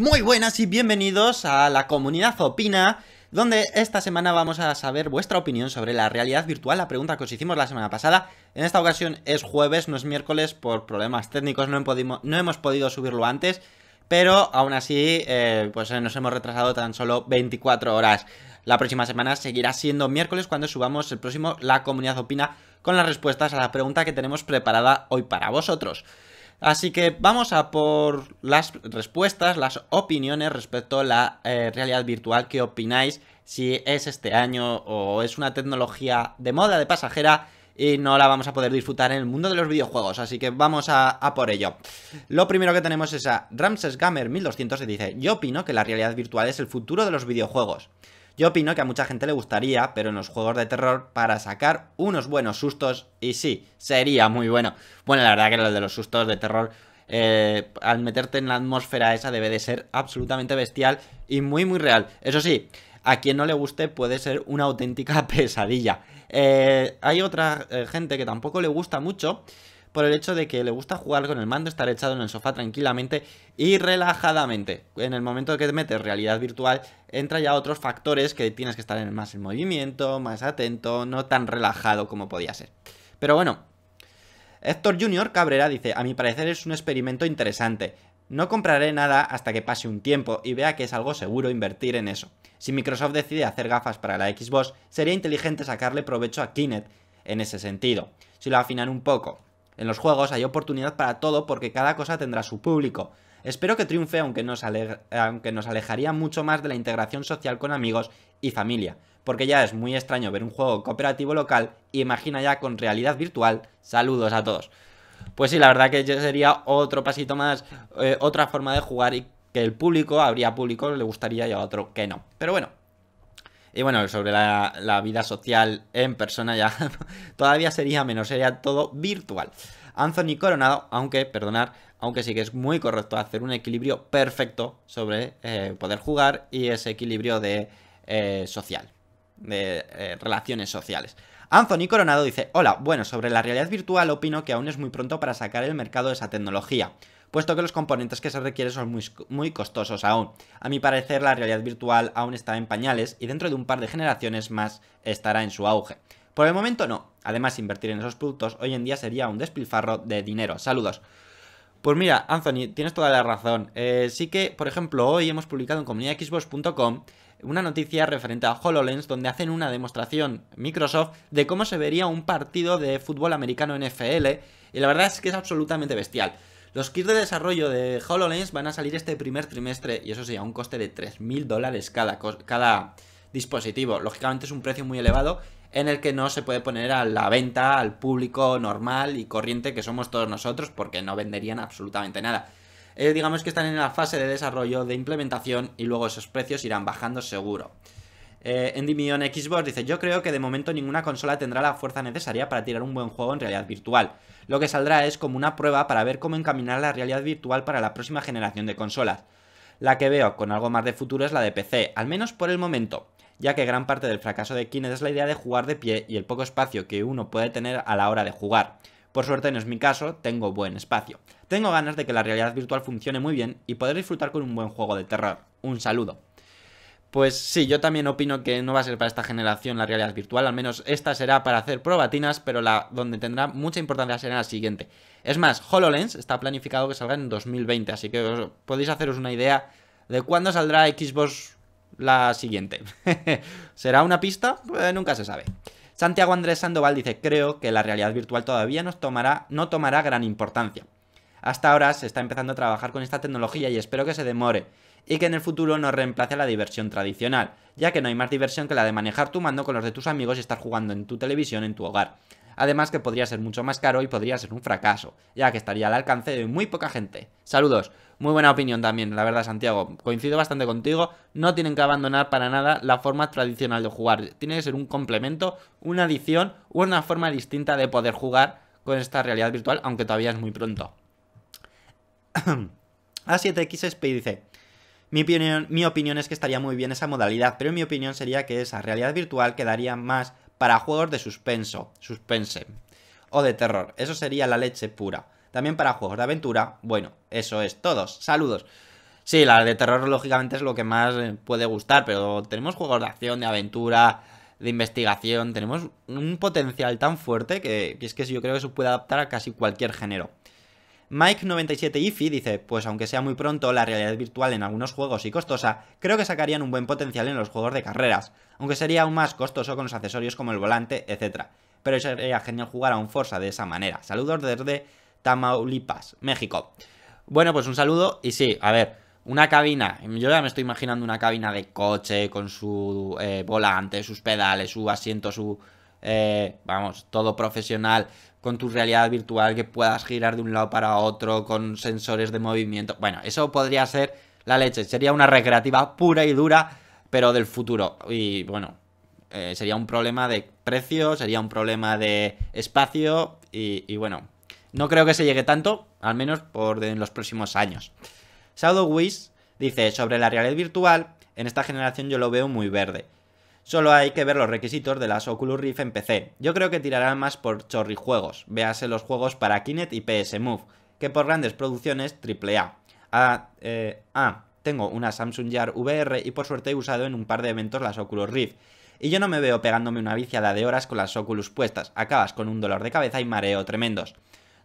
Muy buenas y bienvenidos a la comunidad Opina, donde esta semana vamos a saber vuestra opinión sobre la realidad virtual, la pregunta que os hicimos la semana pasada. En esta ocasión es jueves, no es miércoles, por problemas técnicos no, hemos, podido subirlo antes, pero aún así eh, pues eh, nos hemos retrasado tan solo 24 horas. La próxima semana seguirá siendo miércoles cuando subamos el próximo La Comunidad Opina con las respuestas a la pregunta que tenemos preparada hoy para vosotros. Así que vamos a por las respuestas, las opiniones respecto a la eh, realidad virtual. ¿Qué opináis? Si es este año o es una tecnología de moda, de pasajera y no la vamos a poder disfrutar en el mundo de los videojuegos, así que vamos a, por ello. Lo primero que tenemos es a Ramses Gamer 1200 que dice, yo opino que la realidad virtual es el futuro de los videojuegos. Yo opino que a mucha gente le gustaría, pero en los juegos de terror, para sacar unos buenos sustos, y sí, sería muy bueno. Bueno, la verdad que lo de los sustos de terror eh, al meterte en la atmósfera esa debe de ser absolutamente bestial y muy muy real. Eso sí, a quien no le guste puede ser una auténtica pesadilla. Eh, hay otra eh, gente que tampoco le gusta mucho por el hecho de que le gusta jugar con el mando, estar echado en el sofá tranquilamente y relajadamente. En el momento que te metes realidad virtual, entra ya otros factores que tienes que estar más en movimiento, más atento, no tan relajado como podía ser. Pero bueno, Héctor Jr. Cabrera dice, a mi parecer es un experimento interesante. No compraré nada hasta que pase un tiempo y vea que es algo seguro invertir en eso. Si Microsoft decide hacer gafas para la Xbox, sería inteligente sacarle provecho a Kinect en ese sentido. Si lo afinan un poco, en los juegos hay oportunidad para todo porque cada cosa tendrá su público. Espero que triunfe aunque nos, aunque nos alejaría mucho más de la integración social con amigos y familia, porque ya es muy extraño ver un juego cooperativo local, y imagina ya con realidad virtual. Saludos a todos. Pues sí, la verdad que sería otro pasito más, eh, otra forma de jugar y que el público, habría público, le gustaría y a otro que no. Pero bueno, y bueno, sobre la, vida social en persona ya todavía sería menos, sería todo virtual. Anthony Coronado, aunque, perdonar, aunque sí que es muy correcto hacer un equilibrio perfecto sobre eh, poder jugar y ese equilibrio de eh, social, de eh, relaciones sociales. Anthony Coronado dice, hola, bueno, sobre la realidad virtual opino que aún es muy pronto para sacar el mercado de esa tecnología puesto que los componentes que se requieren son muy, muy costosos aún. A mi parecer, la realidad virtual aún está en pañales y dentro de un par de generaciones más estará en su auge. Por el momento no. Además, invertir en esos productos hoy en día sería un despilfarro de dinero. Saludos. Pues mira, Anthony, tienes toda la razón. Eh, sí que, por ejemplo, hoy hemos publicado en comunidadxbox.com una noticia referente a HoloLens donde hacen una demostración Microsoft de cómo se vería un partido de fútbol americano NFL y la verdad es que es absolutamente bestial. Los kits de desarrollo de HoloLens van a salir este primer trimestre y eso a un coste de 3.000 dólares cada, cada dispositivo. Lógicamente es un precio muy elevado en el que no se puede poner a la venta al público normal y corriente que somos todos nosotros porque no venderían absolutamente nada. Eh, digamos que están en la fase de desarrollo, de implementación y luego esos precios irán bajando seguro. Eh, Xbox dice, yo creo que de momento ninguna consola tendrá la fuerza necesaria para tirar un buen juego en realidad virtual. Lo que saldrá es como una prueba para ver cómo encaminar la realidad virtual para la próxima generación de consolas. La que veo con algo más de futuro es la de PC, al menos por el momento, ya que gran parte del fracaso de Kinect es la idea de jugar de pie y el poco espacio que uno puede tener a la hora de jugar. Por suerte no es mi caso, tengo buen espacio. Tengo ganas de que la realidad virtual funcione muy bien y poder disfrutar con un buen juego de terror. Un saludo. Pues sí, yo también opino que no va a ser para esta generación la realidad virtual, al menos esta será para hacer probatinas, pero la donde tendrá mucha importancia será la siguiente. Es más, HoloLens está planificado que salga en 2020, así que podéis haceros una idea de cuándo saldrá Xbox la siguiente. ¿Será una pista? Eh, nunca se sabe. Santiago Andrés Sandoval dice, creo que la realidad virtual todavía nos tomará, no tomará gran importancia. Hasta ahora se está empezando a trabajar con esta tecnología y espero que se demore y que en el futuro no reemplace la diversión tradicional, ya que no hay más diversión que la de manejar tu mando con los de tus amigos y estar jugando en tu televisión en tu hogar. Además que podría ser mucho más caro y podría ser un fracaso, ya que estaría al alcance de muy poca gente. Saludos, muy buena opinión también, la verdad Santiago, coincido bastante contigo, no tienen que abandonar para nada la forma tradicional de jugar, tiene que ser un complemento, una adición, una forma distinta de poder jugar con esta realidad virtual, aunque todavía es muy pronto. A7X dice, mi opinión, mi opinión es que estaría muy bien esa modalidad, pero mi opinión sería que esa realidad virtual quedaría más para juegos de suspenso, suspense o de terror. Eso sería la leche pura. También para juegos de aventura, bueno, eso es todos. Saludos. Sí, la de terror lógicamente es lo que más eh, puede gustar, pero tenemos juegos de acción, de aventura, de investigación, tenemos un potencial tan fuerte que, que es que yo creo que se puede adaptar a casi cualquier género. Mike97ifi dice, pues aunque sea muy pronto, la realidad virtual en algunos juegos y costosa, creo que sacarían un buen potencial en los juegos de carreras, aunque sería aún más costoso con los accesorios como el volante, etc. Pero sería genial jugar a un Forza de esa manera. Saludos desde Tamaulipas, México. Bueno, pues un saludo y sí, a ver, una cabina, yo ya me estoy imaginando una cabina de coche con su eh, volante, sus pedales, su asiento, su... Eh, vamos, todo profesional, con tu realidad virtual que puedas girar de un lado para otro, con sensores de movimiento. Bueno, eso podría ser la leche. Sería una recreativa pura y dura, pero del futuro. Y bueno, eh, sería un problema de precio, sería un problema de espacio y, bueno, no creo que se llegue tanto, al menos por en los próximos años. Shadow Wish dice, sobre la realidad virtual, en esta generación yo lo veo muy verde. Solo hay que ver los requisitos de las Oculus Rift en PC. Yo creo que tirarán más por chorri-juegos. véase los juegos para Kinect y PS Move, que por grandes producciones AAA. Ah, eh, ah, tengo una Samsung Jar VR y por suerte he usado en un par de eventos las Oculus Rift. Y yo no me veo pegándome una viciada de horas con las Oculus puestas, acabas con un dolor de cabeza y mareo tremendos.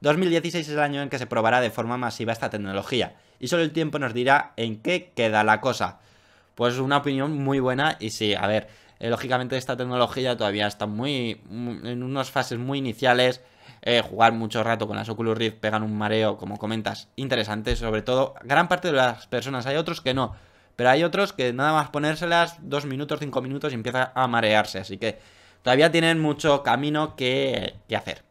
2016 es el año en que se probará de forma masiva esta tecnología, y solo el tiempo nos dirá en qué queda la cosa. Pues una opinión muy buena y sí, a ver, eh, lógicamente esta tecnología todavía está muy, en unas fases muy iniciales. Eh, jugar mucho rato con las Oculus Rift pegan un mareo, como comentas, interesante, sobre todo. Gran parte de las personas, hay otros que no, pero hay otros que nada más ponérselas dos minutos, cinco minutos y empieza a marearse, así que todavía tienen mucho camino que, que hacer.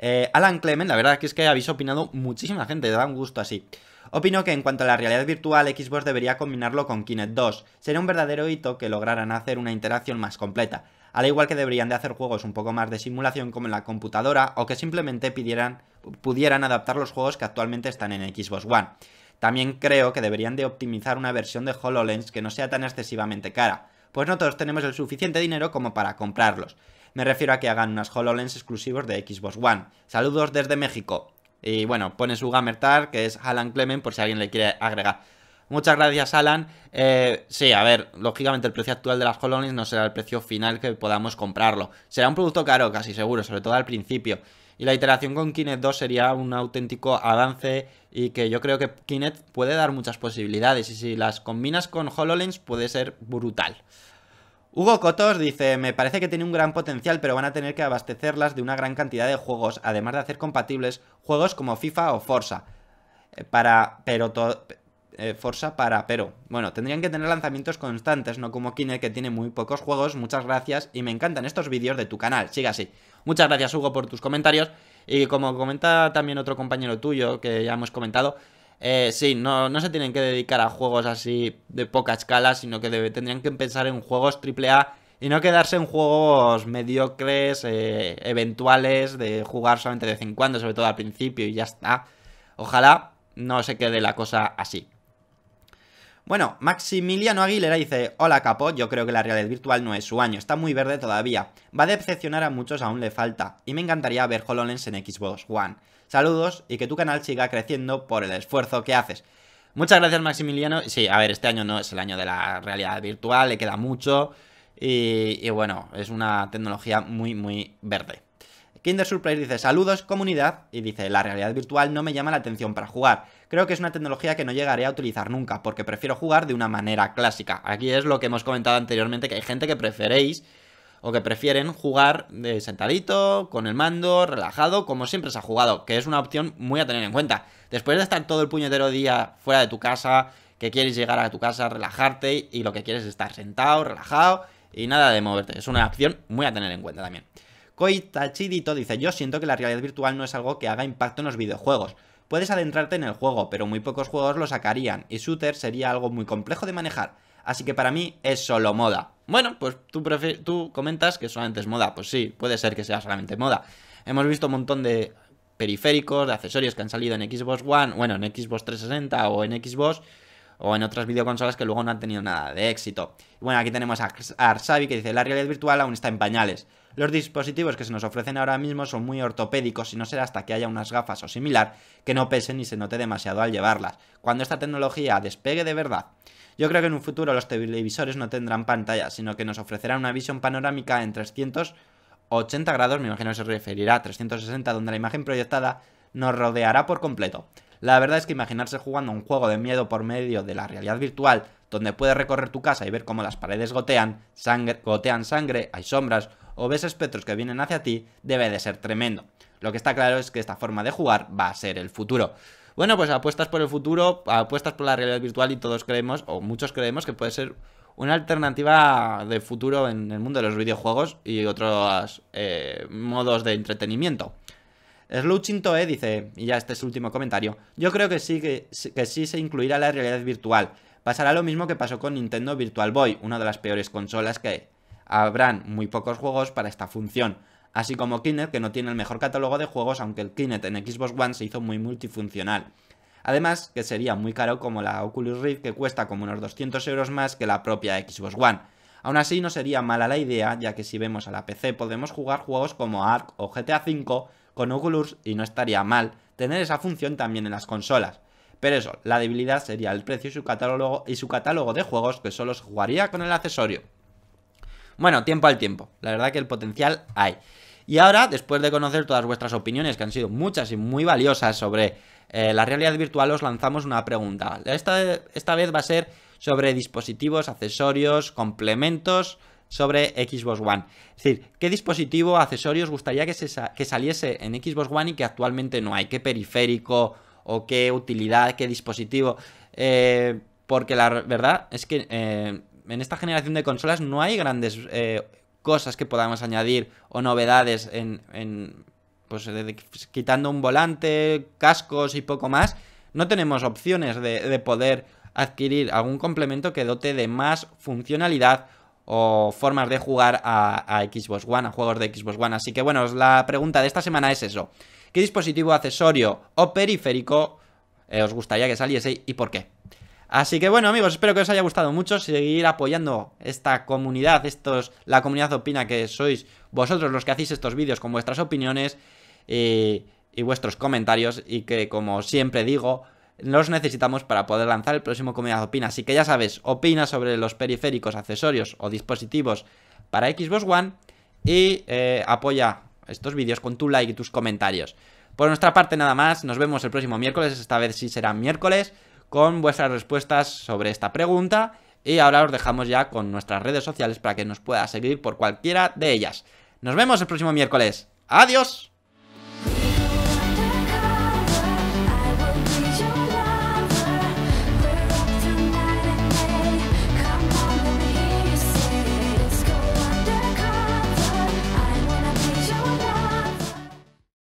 Eh, Alan Clement, la verdad que es que habéis opinado muchísima gente, da un gusto así. Opino que en cuanto a la realidad virtual, Xbox debería combinarlo con Kinect 2. Sería un verdadero hito que lograran hacer una interacción más completa, al igual que deberían de hacer juegos un poco más de simulación como en la computadora o que simplemente pidieran, pudieran adaptar los juegos que actualmente están en Xbox One. También creo que deberían de optimizar una versión de HoloLens que no sea tan excesivamente cara, pues no todos tenemos el suficiente dinero como para comprarlos. Me refiero a que hagan unas HoloLens exclusivos de Xbox One. Saludos desde México. Y bueno, pone su gamertar que es Alan Clement, por si alguien le quiere agregar. Muchas gracias, Alan. Eh, sí, a ver, lógicamente el precio actual de las Hololens no será el precio final que podamos comprarlo. Será un producto caro, casi seguro, sobre todo al principio. Y la iteración con Kinect 2 sería un auténtico avance y que yo creo que Kinect puede dar muchas posibilidades. Y si las combinas con HoloLens puede ser brutal. Hugo Cotos dice, me parece que tiene un gran potencial, pero van a tener que abastecerlas de una gran cantidad de juegos, además de hacer compatibles juegos como FIFA o Forza. Eh, para, pero, eh, Forza para, pero. Bueno, tendrían que tener lanzamientos constantes, no como Kine, que tiene muy pocos juegos. Muchas gracias y me encantan estos vídeos de tu canal. Sigue así. Muchas gracias, Hugo, por tus comentarios. Y como comenta también otro compañero tuyo que ya hemos comentado, eh, sí, no, no se tienen que dedicar a juegos así de poca escala, sino que tendrían que pensar en juegos AAA y no quedarse en juegos mediocres, eh, eventuales, de jugar solamente de vez en cuando, sobre todo al principio y ya está. Ojalá no se quede la cosa así. Bueno, Maximiliano Aguilera dice, hola capo, yo creo que la realidad virtual no es su año, está muy verde todavía, va a decepcionar a muchos, aún le falta, y me encantaría ver HoloLens en Xbox One. Saludos y que tu canal siga creciendo por el esfuerzo que haces. Muchas gracias Maximiliano, sí, a ver, este año no es el año de la realidad virtual, le queda mucho, y, y bueno, es una tecnología muy, muy verde. Kinder Surprise dice saludos comunidad y dice la realidad virtual no me llama la atención para jugar. Creo que es una tecnología que no llegaré a utilizar nunca porque prefiero jugar de una manera clásica. Aquí es lo que hemos comentado anteriormente que hay gente que preferéis o que prefieren jugar de sentadito, con el mando, relajado, como siempre se ha jugado, que es una opción muy a tener en cuenta. Después de estar todo el puñetero día fuera de tu casa, que quieres llegar a tu casa, relajarte y lo que quieres es estar sentado, relajado y nada de moverte. Es una opción muy a tener en cuenta también. Koita Chidito dice, yo siento que la realidad virtual no es algo que haga impacto en los videojuegos. Puedes adentrarte en el juego, pero muy pocos juegos lo sacarían, y shooter sería algo muy complejo de manejar. Así que para mí es solo moda. Bueno, pues tú, tú comentas que solamente es moda. Pues sí, puede ser que sea solamente moda. Hemos visto un montón de periféricos, de accesorios que han salido en Xbox One, bueno, en Xbox 360 o en Xbox o en otras videoconsolas que luego no han tenido nada de éxito. Bueno, aquí tenemos a Arsavi que dice, la realidad virtual aún está en pañales. Los dispositivos que se nos ofrecen ahora mismo son muy ortopédicos y no será hasta que haya unas gafas o similar que no pesen ni se note demasiado al llevarlas. Cuando esta tecnología despegue de verdad, yo creo que en un futuro los televisores no tendrán pantalla, sino que nos ofrecerán una visión panorámica en 380 grados, me imagino que se referirá a 360, donde la imagen proyectada nos rodeará por completo. La verdad es que imaginarse jugando un juego de miedo por medio de la realidad virtual, donde puedes recorrer tu casa y ver cómo las paredes gotean, sangre, gotean sangre, hay sombras o ves espectros que vienen hacia ti, debe de ser tremendo. Lo que está claro es que esta forma de jugar va a ser el futuro. Bueno, pues apuestas por el futuro, apuestas por la realidad virtual y todos creemos, o muchos creemos, que puede ser una alternativa de futuro en el mundo de los videojuegos y otros eh, modos de entretenimiento. Sluching Toe eh, dice, y ya este es su último comentario, yo creo que sí, que, que sí se incluirá la realidad virtual. Pasará lo mismo que pasó con Nintendo Virtual Boy, una de las peores consolas que habrán muy pocos juegos para esta función. Así como Kinect, que no tiene el mejor catálogo de juegos, aunque el Kinect en Xbox One se hizo muy multifuncional. Además, que sería muy caro como la Oculus Rift, que cuesta como unos 200 euros más que la propia Xbox One. Aún así, no sería mala la idea, ya que si vemos a la PC podemos jugar juegos como Ark o GTA V con Oculus y no estaría mal tener esa función también en las consolas. Pero eso, la debilidad sería el precio y su catálogo, y su catálogo de juegos que solo se jugaría con el accesorio. Bueno, tiempo al tiempo. La verdad que el potencial hay. Y ahora, después de conocer todas vuestras opiniones, que han sido muchas y muy valiosas sobre eh, la realidad virtual, os lanzamos una pregunta. Esta, esta vez va a ser sobre dispositivos, accesorios, complementos sobre Xbox One. Es decir, ¿qué dispositivo, o accesorios gustaría que, se saliese en Xbox One y que actualmente no hay? ¿Qué periférico o qué utilidad, qué dispositivo? Eh, porque la verdad es que eh, en esta generación de consolas no hay grandes eh, cosas que podamos añadir o novedades en, pues, quitando un volante, cascos y poco más, no tenemos opciones de, poder adquirir algún complemento que dote de más funcionalidad o formas de jugar a, Xbox One, a juegos de Xbox One. Así que bueno, la pregunta de esta semana es eso. ¿Qué dispositivo accesorio o periférico eh, os gustaría que saliese y por qué? Así que bueno amigos, espero que os haya gustado mucho, seguir apoyando esta comunidad, estos, la comunidad opina que sois vosotros los que hacéis estos vídeos con vuestras opiniones eh, y vuestros comentarios y que como siempre digo, los necesitamos para poder lanzar el próximo Comunidad Opina. Así que ya sabes, opina sobre los periféricos, accesorios o dispositivos para Xbox One y eh, apoya estos vídeos con tu like y tus comentarios. Por nuestra parte nada más, nos vemos el próximo miércoles, esta vez sí será miércoles, con vuestras respuestas sobre esta pregunta y ahora os dejamos ya con nuestras redes sociales para que nos pueda seguir por cualquiera de ellas. Nos vemos el próximo miércoles. Adiós.